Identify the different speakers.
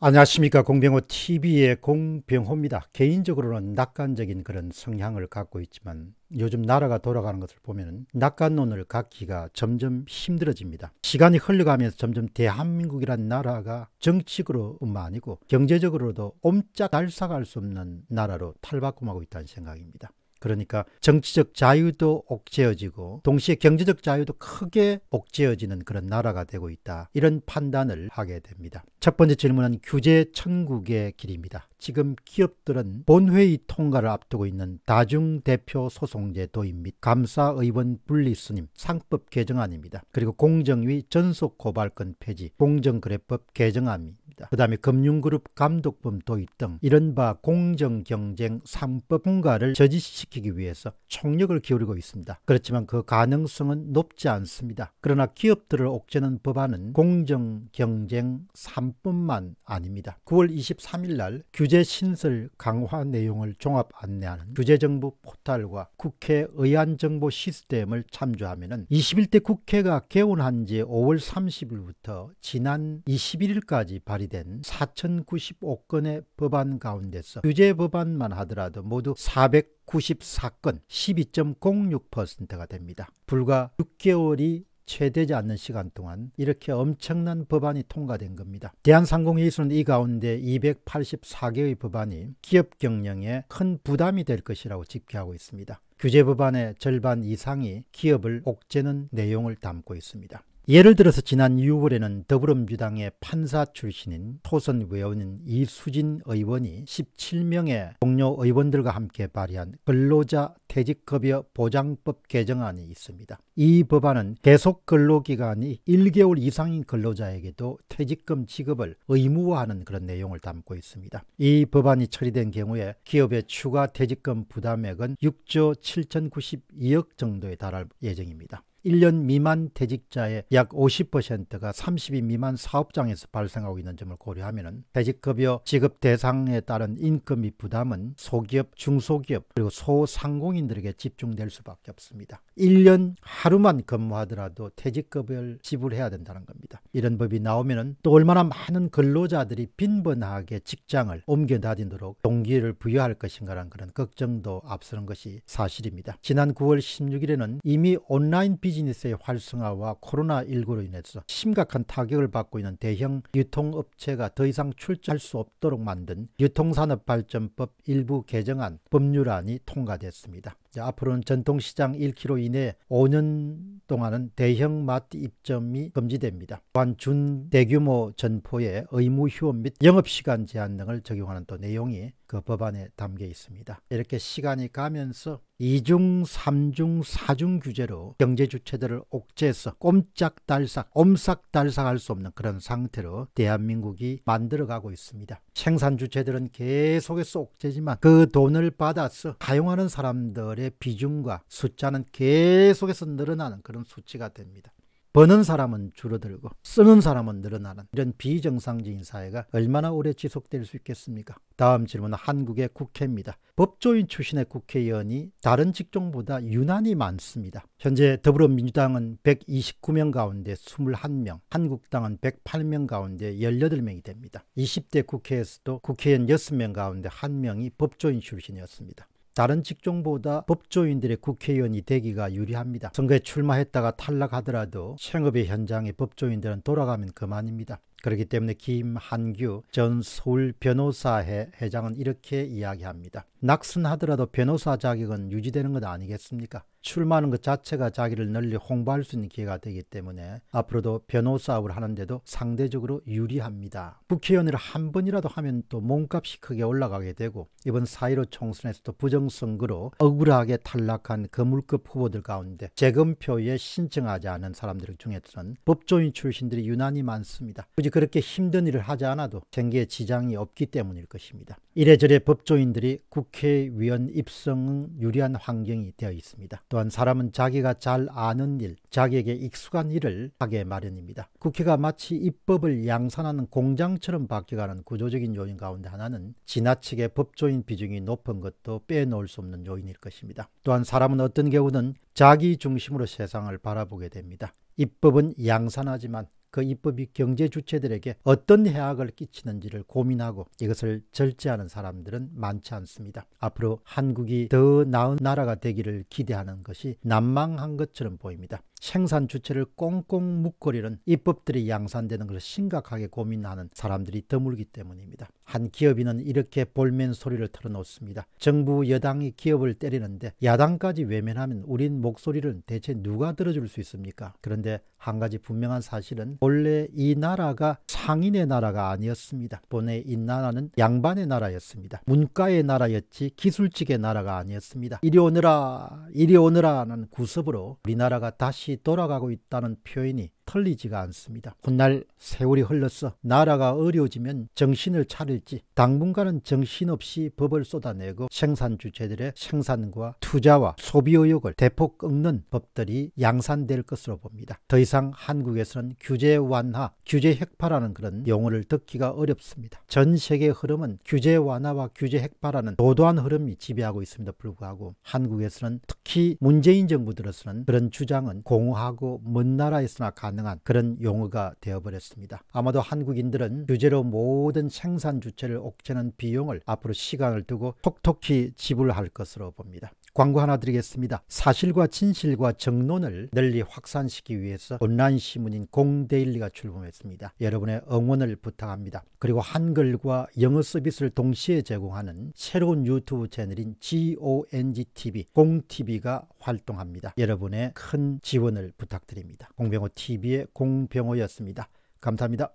Speaker 1: 안녕하십니까 공병호 TV의 공병호입니다. 개인적으로는 낙관적인 그런 성향을 갖고 있지만 요즘 나라가 돌아가는 것을 보면 낙관론을 갖기가 점점 힘들어집니다. 시간이 흘러가면서 점점 대한민국이란 나라가 정치적으로뿐만 아니고 경제적으로도 옴짝달싹할 수 없는 나라로 탈바꿈하고 있다는 생각입니다. 그러니까 정치적 자유도 옥죄어지고 동시에 경제적 자유도 크게 옥죄어지는 그런 나라가 되고 있다. 이런 판단을 하게 됩니다. 첫 번째 질문은 규제 천국의 길입니다. 지금 기업들은 본회의 통과를 앞두고 있는 다중대표 소송제 도입 및 감사의원 분리수님 상법 개정안입니다. 그리고 공정위 전속고발권 폐지, 공정거래법 개정안 이 있습니다. 그 다음에 금융그룹 감독범 도입 등 이른바 공정경쟁 3법 분과를 저지시키기 위해서 총력을 기울이고 있습니다. 그렇지만 그 가능성은 높지 않습니다. 그러나 기업들을 옥죄는 법안은 공정경쟁 3법만 아닙니다. 9월 23일 날 규제 신설 강화 내용을 종합 안내하는 규제정부 포탈과 국회 의안정보 시스템을 참조하면 21대 국회가 개원한 지 5월 30일부터 지난 21일까지 발의 발의된 4,095건의 법안 가운데서 규제 법안만 하더라도 모두 494건 12.06%가 됩니다. 불과 6개월이 최대지 않는 시간 동안 이렇게 엄청난 법안이 통과된 겁니다. 대한상공회의소는 이 가운데 284개의 법안이 기업 경영에 큰 부담이 될 것이라고 집계하고 있습니다. 규제 법안의 절반 이상이 기업을 옥죄는 내용을 담고 있습니다. 예를 들어서 지난 6월에는 더불어민주당의 판사 출신인 토선 외원인 이수진 의원이 17명의 동료 의원들과 함께 발의한 근로자 퇴직급여 보장법 개정안이 있습니다. 이 법안은 계속 근로기간이 1개월 이상인 근로자에게도 퇴직금 지급을 의무화하는 그런 내용을 담고 있습니다. 이 법안이 처리된 경우에 기업의 추가 퇴직금 부담액은 6조 7,092억 정도에 달할 예정입니다. 1년 미만 퇴직자의 약 50%가 30인 미만 사업장에서 발생하고 있는 점을 고려하면 퇴직급여 지급 대상에 따른 인건비 부담은 소기업, 중소기업 그리고 소상공인들에게 집중될 수밖에 없습니다. 1년 하루만 근무하더라도 퇴직급여를 지불해야 된다는 겁니다. 이런 법이 나오면 또 얼마나 많은 근로자들이 빈번하게 직장을 옮겨 다니도록 동기를 부여할 것인가라는 그런 걱정도 앞서는 것이 사실입니다. 지난 9월 16일에는 이미 온라인 비즈니스 비즈니스의 활성화와 코로나19로 인해서 심각한 타격을 받고 있는 대형 유통업체가 더 이상 출전할 수 없도록 만든 유통산업발전법 일부 개정안 법률안이 통과됐습니다. 앞으로는 전통시장 1km 이내 5년 동안은 대형 마트 입점이 금지됩니다. 또한 준 대규모 전포에 의무 휴업 및 영업시간 제한 등을 적용하는 또 내용이 그 법안에 담겨 있습니다. 이렇게 시간이 가면서 2중, 3중, 4중 규제로 경제 주체들을 옥죄해서 꼼짝달싹, 옴싹달싹할 수 없는 그런 상태로 대한민국이 만들어가고 있습니다. 생산 주체들은 계속해서 옥죄지만 그 돈을 받아서 사용하는 사람들 시설의 비중과 숫자는 계속해서 늘어나는 그런 수치가 됩니다. 버는 사람은 줄어들고 쓰는 사람은 늘어나는 이런 비정상적인 사회가 얼마나 오래 지속될 수 있겠습니까? 다음 질문은 한국의 국회입니다. 법조인 출신의 국회의원이 다른 직종보다 유난히 많습니다. 현재 더불어민주당은 129명 가운데 21명, 한국당은 108명 가운데 18명이 됩니다. 20대 국회에서도 국회의원 6명 가운데 1명이 법조인 출신이었습니다. 다른 직종보다 법조인들의 국회의원이 되기가 유리합니다. 선거에 출마했다가 탈락하더라도 생업의 현장에 법조인들은 돌아가면 그만입니다. 그렇기 때문에 김한규 전 서울 변호사회 회장은 이렇게 이야기합니다. 낙선하더라도 변호사 자격은 유지되는 것 아니겠습니까? 출마하는 것 자체가 자기를 널리 홍보할 수 있는 기회가 되기 때문에 앞으로도 변호 사업을 하는데도 상대적으로 유리합니다. 국회의원을 한 번이라도 하면 또 몸값이 크게 올라가게 되고 이번 4.15 총선에서도 부정선거로 억울하게 탈락한 거물급 후보들 가운데 재검표에 신청하지 않은 사람들 중에서는 법조인 출신들이 유난히 많습니다. 굳이 그렇게 힘든 일을 하지 않아도 생계에 지장이 없기 때문일 것입니다. 이래저래 법조인들이 국회의원 입성은 유리한 환경이 되어 있습니다. 또한 사람은 자기가 잘 아는 일, 자기에게 익숙한 일을 하게 마련입니다. 국회가 마치 입법을 양산하는 공장처럼 바뀌어가는 구조적인 요인 가운데 하나는 지나치게 법조인 비중이 높은 것도 빼놓을 수 없는 요인일 것입니다. 또한 사람은 어떤 경우는 자기 중심으로 세상을 바라보게 됩니다. 입법은 양산하지만 그 입법이 경제 주체들에게 어떤 해악을 끼치는지를 고민하고 이것을 절제하는 사람들은 많지 않습니다. 앞으로 한국이 더 나은 나라가 되기를 기대하는 것이 난망한 것처럼 보입니다. 생산 주체를 꽁꽁 묶어리는 입법들이 양산되는 것을 심각하게 고민하는 사람들이 드물기 때문입니다. 한 기업인은 이렇게 볼멘 소리를 털어놓습니다. 정부 여당이 기업을 때리는데 야당까지 외면하면 우린 목소리를 대체 누가 들어줄 수 있습니까? 그런데 한 가지 분명한 사실은 원래 이 나라가 상인의 나라가 아니었습니다. 본래 이 나라는 양반의 나라였습니다. 문과의 나라였지 기술직의 나라가 아니었습니다. 이리 오느라 이리 오느라 는 구습으로 우리나라가 다시 다시 돌아가고 있다는 표현이 털리지가 않습니다. 훗날 세월이 흘렀어 나라가 어려워지면 정신을 차릴지 당분간은 정신없이 법을 쏟아내고 생산 주체들의 생산과 투자와 소비 의욕을 대폭 꺾는 법들이 양산될 것으로 봅니다. 더 이상 한국에서는 규제 완화, 규제 핵파라는 그런 용어를 듣기가 어렵습니다. 전 세계 흐름은 규제 완화와 규제 핵파라는 도도한 흐름이 지배하고 있습니다. 불구하고 한국에서는 특히 문재인 정부 들어서는 그런 주장은 공허하고 먼 나라에서나 가능 가능한 그런 용어가 되어버렸습니다. 아마도 한국인들은 규제로 모든 생산 주체를 옥죄는 비용을 앞으로 시간을 두고 톡톡히 지불할 것으로 봅니다. 광고 하나 드리겠습니다. 사실과 진실과 정론을 널리 확산시키기 위해서 온라인 신문인 공데일리가 출범했습니다. 여러분의 응원을 부탁합니다. 그리고 한글과 영어 서비스를 동시에 제공하는 새로운 유튜브 채널인 GONGTV, 공TV가 활동합니다. 여러분의 큰 지원을 부탁드립니다. 공병호 TV TV의 공병호였습니다. 감사합니다.